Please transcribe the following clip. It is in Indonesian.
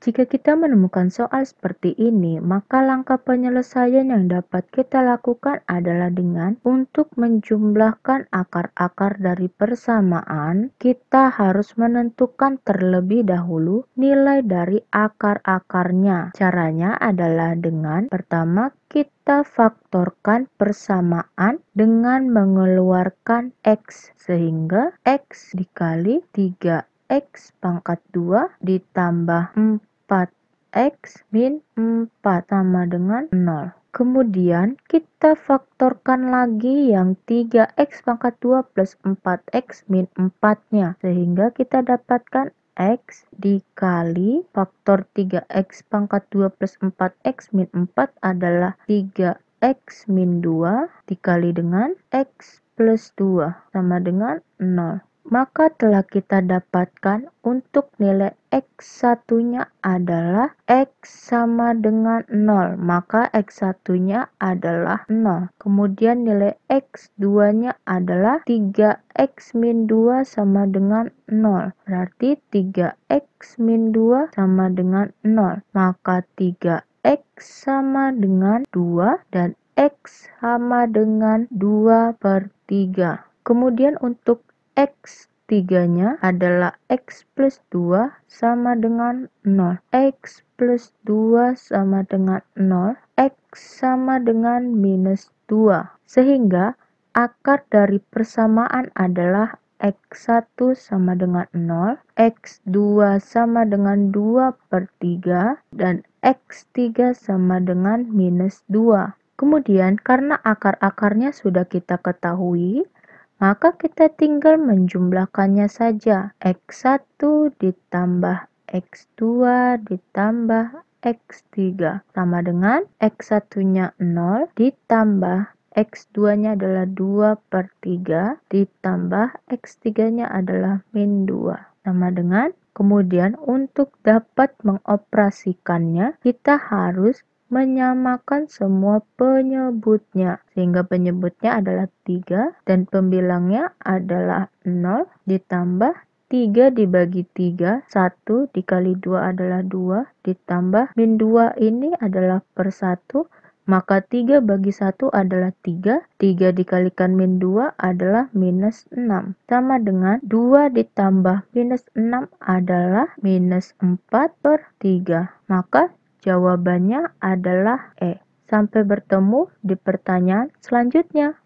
Jika kita menemukan soal seperti ini, maka langkah penyelesaian yang dapat kita lakukan adalah dengan untuk menjumlahkan akar-akar dari persamaan, kita harus menentukan terlebih dahulu nilai dari akar-akarnya. Caranya adalah dengan pertama kita faktorkan persamaan dengan mengeluarkan X sehingga X dikali 3 X pangkat 2 ditambah 4 4x min 4 sama dengan 0. Kemudian kita faktorkan lagi yang 3x pangkat 2 plus 4x min 4-nya. Sehingga kita dapatkan x dikali faktor 3x pangkat 2 plus 4x min 4 adalah 3x min 2 dikali dengan x plus 2 sama dengan 0 maka telah kita dapatkan untuk nilai x satunya adalah X sama dengan 0, maka x satunya adalah 0. Kemudian nilai X2-nya adalah 3X min 2 sama dengan 0, berarti 3X min 2 sama dengan 0, maka 3X sama dengan 2 dan X sama dengan 2 per 3. Kemudian untuk X 3 nya adalah X plus 2 sama dengan 0. X plus 2 sama dengan 0. X sama dengan minus 2. Sehingga akar dari persamaan adalah X1 sama dengan 0, X2 sama dengan 2 per 3, dan X3 sama dengan minus 2. Kemudian, karena akar-akarnya sudah kita ketahui, maka kita tinggal menjumlahkannya saja. X1 ditambah X2 ditambah X3 sama dengan X1-nya 0 ditambah X2-nya adalah 2 per 3 ditambah X3-nya adalah min 2 sama dengan Kemudian untuk dapat mengoperasikannya kita harus menyamakan semua penyebutnya sehingga penyebutnya adalah 3 dan pembilangnya adalah 0 ditambah 3 dibagi 3, 1 dikali 2 adalah 2, ditambah min 2 ini adalah per 1, maka 3 bagi 1 adalah 3, 3 dikalikan min 2 adalah minus 6. Sama dengan 2 ditambah minus 6 adalah minus 4 per 3. Maka Jawabannya adalah E. Sampai bertemu di pertanyaan selanjutnya.